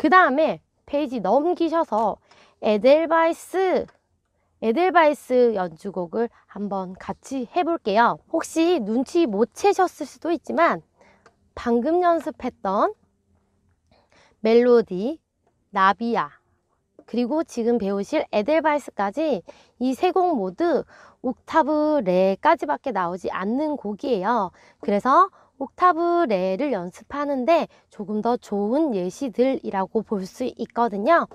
그 다음에 페이지 넘기셔서 에델바이스 에델바이스 연주곡을 한번 같이 해볼게요. 혹시 눈치 못 채셨을 수도 있지만 방금 연습했던 멜로디, 나비야, 그리고 지금 배우실 에델바이스까지 이 세 곡 모두 옥타브 레까지밖에 나오지 않는 곡이에요. 그래서 옥타브 레를 연습하는데 조금 더 좋은 예시들이라고 볼 수 있거든요.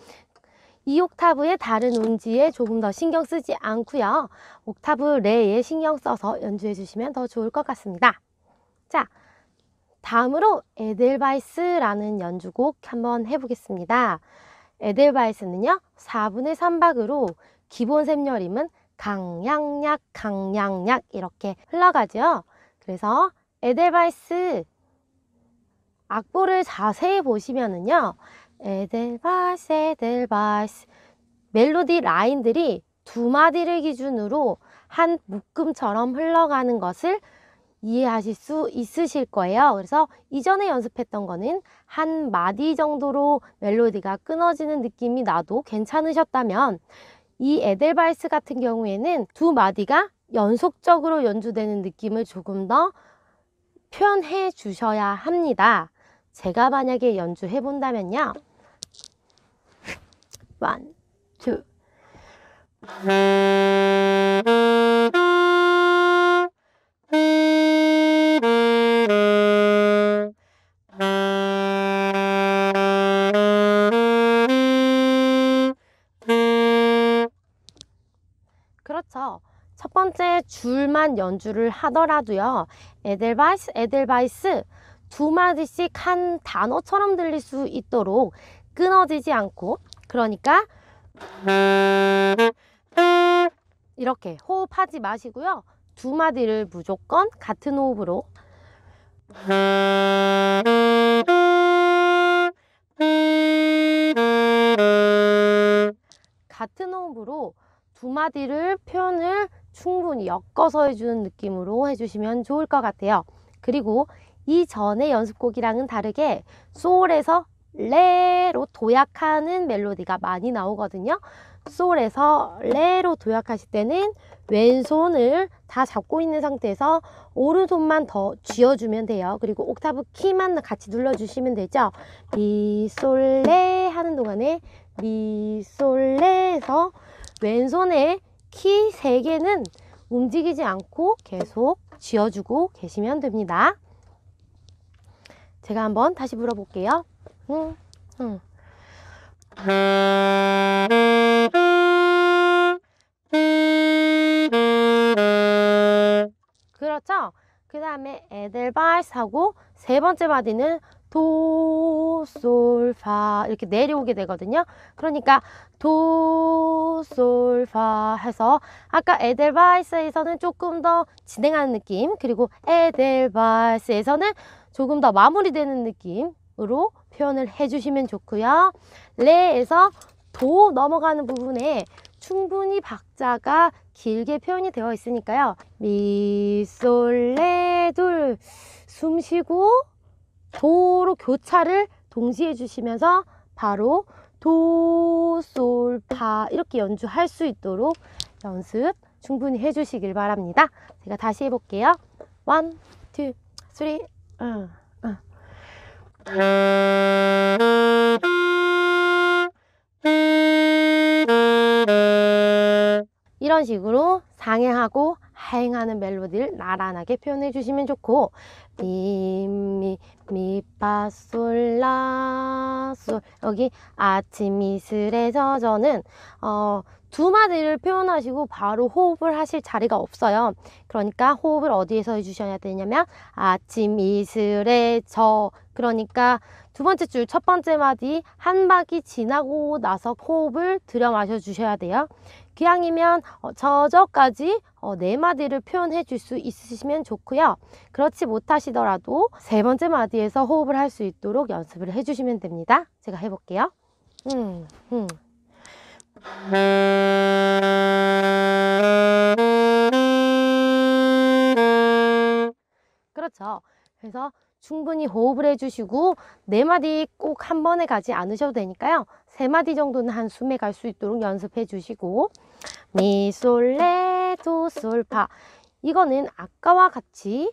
이 옥타브의 다른 운지에 조금 더 신경 쓰지 않고요. 옥타브 레에 신경 써서 연주해 주시면 더 좋을 것 같습니다. 자, 다음으로 에델바이스라는 연주곡 한번 해보겠습니다. 에델바이스는요. 4분의 3박으로 기본 샘열림은 강양약, 강양약 이렇게 흘러가죠. 그래서 에델바이스 악보를 자세히 보시면은요. 에델바이스, 에델바이스 멜로디 라인들이 두 마디를 기준으로 한 묶음처럼 흘러가는 것을 이해하실 수 있으실 거예요. 그래서 이전에 연습했던 거는 한 마디 정도로 멜로디가 끊어지는 느낌이 나도 괜찮으셨다면 이 에델바이스 같은 경우에는 두 마디가 연속적으로 연주되는 느낌을 조금 더 표현해 주셔야 합니다. 제가 만약에 연주해 본다면요. 원, 투. 그렇죠. 첫 번째 줄만 연주를 하더라도요. 에델바이스, 에델바이스 두 마디씩 한 단어처럼 들릴 수 있도록 끊어지지 않고 그러니까 이렇게 호흡하지 마시고요. 두 마디를 무조건 같은 호흡으로 같은 호흡으로 두 마디를 표현을 충분히 엮어서 해주는 느낌으로 해주시면 좋을 것 같아요. 그리고 이전의 연습곡이랑은 다르게 소울에서 레로 도약하는 멜로디가 많이 나오거든요. 소울에서 레로 도약하실 때는 왼손을 다 잡고 있는 상태에서 오른손만 더 쥐어주면 돼요. 그리고 옥타브 키만 같이 눌러주시면 되죠. 미솔레 하는 동안에 미솔레에서 왼손에 키 3개는 움직이지 않고 계속 쥐어주고 계시면 됩니다. 제가 한번 다시 불어볼게요. 음, 음. 그렇죠? 그 다음에 에델바이스 하고 세 번째 바디는 도, 솔, 파 이렇게 내려오게 되거든요. 그러니까 도, 솔, 파 해서 아까 에델바이스에서는 조금 더 진행하는 느낌 그리고 에델바이스에서는 조금 더 마무리되는 느낌으로 표현을 해주시면 좋고요. 레에서 도 넘어가는 부분에 충분히 박자가 길게 표현이 되어 있으니까요. 미솔레 둘숨 쉬고 도로 교차를 동시에 주시면서 바로 도, 솔, 파 이렇게 연주할 수 있도록 연습 충분히 해주시길 바랍니다. 제가 다시 해볼게요. 원, 투, 쓰리, 이런 식으로 상해하고 하행하는 멜로디를 나란하게 표현해 주시면 좋고 미미 미파솔라솔 여기 아침 이슬에 젖어는 어, 두 마디를 표현하시고 바로 호흡을 하실 자리가 없어요. 그러니까 호흡을 어디에서 해주셔야 되냐면 아침 이슬에 저 그러니까 두 번째 줄 첫 번째 마디 한 바퀴 지나고 나서 호흡을 들여 마셔 주셔야 돼요. 기왕이면 어, 저저까지 나지 어, 네 마디를 표현해 줄 수 있으시면 좋고요. 그렇지 못하시더라도 세 번째 마디에서 호흡을 할 수 있도록 연습을 해주시면 됩니다. 제가 해볼게요. 음, 음. 그렇죠. 그래서 충분히 호흡을 해주시고 네 마디 꼭 한 번에 가지 않으셔도 되니까요. 세 마디 정도는 한숨에 갈 수 있도록 연습해 주시고 미솔레 레도솔파 이거는 아까와 같이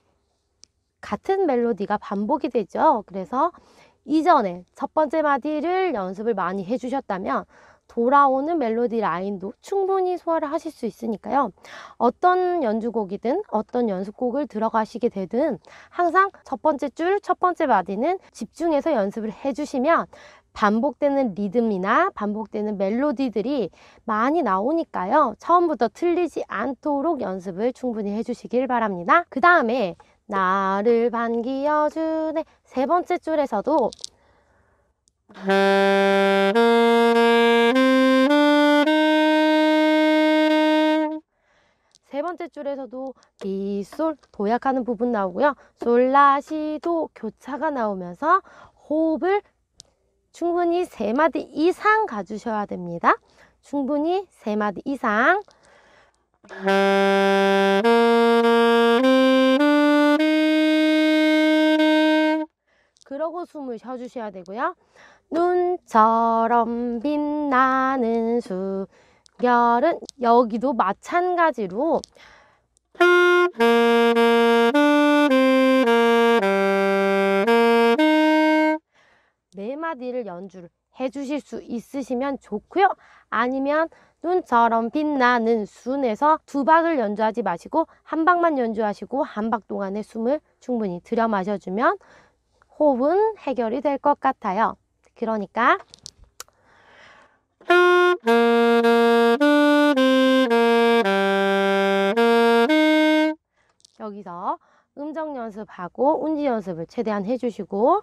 같은 멜로디가 반복이 되죠. 그래서 이전에 첫 번째 마디를 연습을 많이 해주셨다면 돌아오는 멜로디 라인도 충분히 소화를 하실 수 있으니까요. 어떤 연주곡이든 어떤 연습곡을 들어가시게 되든 항상 첫 번째 줄, 첫 번째 마디는 집중해서 연습을 해주시면 반복되는 리듬이나 반복되는 멜로디들이 많이 나오니까요. 처음부터 틀리지 않도록 연습을 충분히 해주시길 바랍니다. 그 다음에 나를 반기어주네 세 번째 줄에서도 세 번째 줄에서도 미솔 도약하는 부분 나오고요. 솔라시도 교차가 나오면서 호흡을 충분히 세마디 이상 가주셔야 됩니다. 충분히 세마디 이상 그러고 숨을 쉬어주셔야 되고요. 눈처럼 빛나는 수결은 여기도 마찬가지로 네 마디를 연주를 해주실 수 있으시면 좋고요. 아니면 눈처럼 빛나는 순에서 두 박을 연주하지 마시고 한 박만 연주하시고 한 박 동안의 숨을 충분히 들여 마셔주면 호흡은 해결이 될 것 같아요. 그러니까 여기서 음정 연습하고 운지 연습을 최대한 해주시고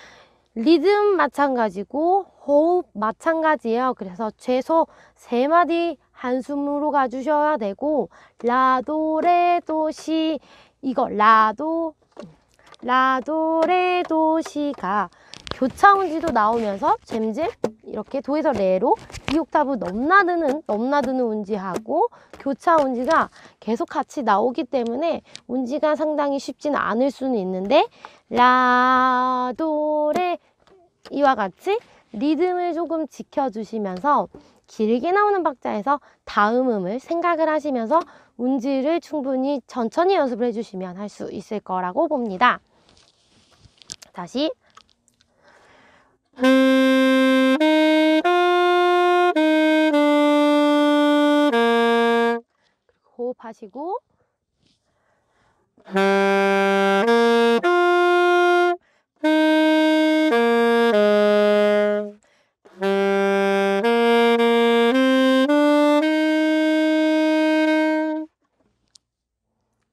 리듬 마찬가지고 호흡 마찬가지예요. 그래서 최소 세마디 한숨으로 가주셔야 되고 라도 레도 시 이거 라도 라도 레도 시가 교차운지도 나오면서 잼잼 이렇게 도에서 레로 이옥타브 넘나드는 넘나드는 운지하고 교차 운지가 계속 같이 나오기 때문에 운지가 상당히 쉽진 않을 수는 있는데 라도레 이와 같이 리듬을 조금 지켜주시면서 길게 나오는 박자에서 다음 음을 생각을 하시면서 운지를 충분히 천천히 연습을 해주시면 할 수 있을 거라고 봅니다. 다시 호흡하시고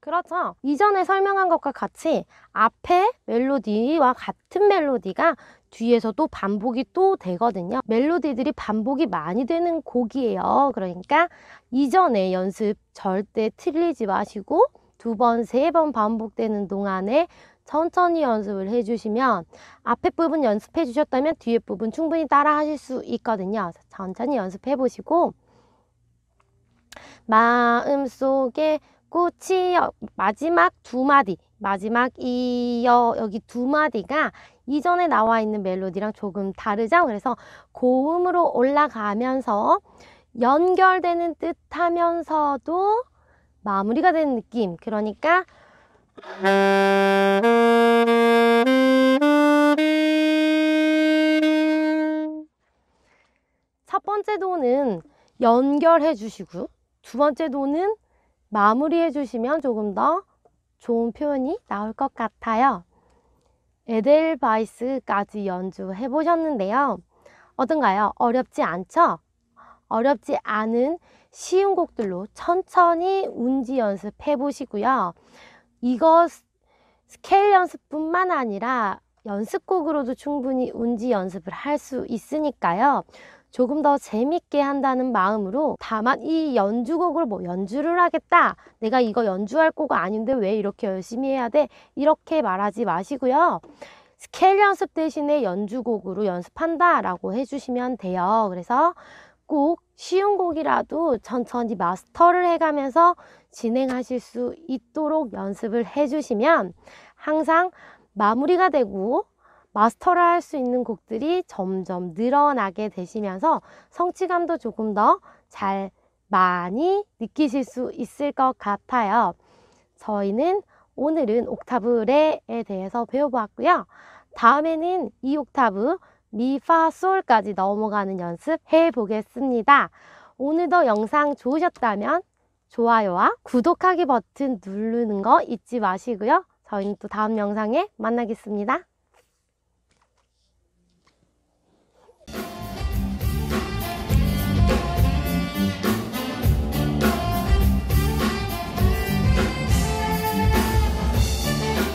그렇죠. 이전에 설명한 것과 같이 앞에 멜로디와 같은 멜로디가 뒤에서도 반복이 또 되거든요. 멜로디들이 반복이 많이 되는 곡이에요. 그러니까 이전에 연습 절대 틀리지 마시고 두 번, 세 번 반복되는 동안에 천천히 연습을 해주시면 앞에 부분 연습해 주셨다면 뒤에 부분 충분히 따라 하실 수 있거든요. 천천히 연습해 보시고 마음속에 꽃이 마지막 두 마디 마지막 이어 여기 두 마디가 이전에 나와 있는 멜로디랑 조금 다르죠? 그래서 고음으로 올라가면서 연결되는 듯 하면서도 마무리가 되는 느낌 그러니까 첫 번째 도는 연결해 주시고 두 번째 도는 마무리해 주시면 조금 더 좋은 표현이 나올 것 같아요. 에델바이스까지 연주해 보셨는데요. 어떤가요? 어렵지 않죠? 어렵지 않은 쉬운 곡들로 천천히 운지 연습해 보시고요. 이거 스케일 연습뿐만 아니라 연습곡으로도 충분히 운지 연습을 할 수 있으니까요. 조금 더 재밌게 한다는 마음으로 다만 이 연주곡을 뭐 연주를 하겠다 내가 이거 연주할 곡가 아닌데 왜 이렇게 열심히 해야 돼 이렇게 말하지 마시고요 스케일 연습 대신에 연주곡으로 연습한다 라고 해주시면 돼요 그래서 꼭 쉬운 곡이라도 천천히 마스터를 해가면서 진행하실 수 있도록 연습을 해주시면 항상 마무리가 되고 마스터를 할 수 있는 곡들이 점점 늘어나게 되시면서 성취감도 조금 더 잘 많이 느끼실 수 있을 것 같아요. 저희는 오늘은 옥타브 레에 대해서 배워보았고요. 다음에는 이 옥타브 미, 파, 솔까지 넘어가는 연습 해보겠습니다. 오늘도 영상 좋으셨다면 좋아요와 구독하기 버튼 누르는 거 잊지 마시고요. 저희는 또 다음 영상에 만나겠습니다.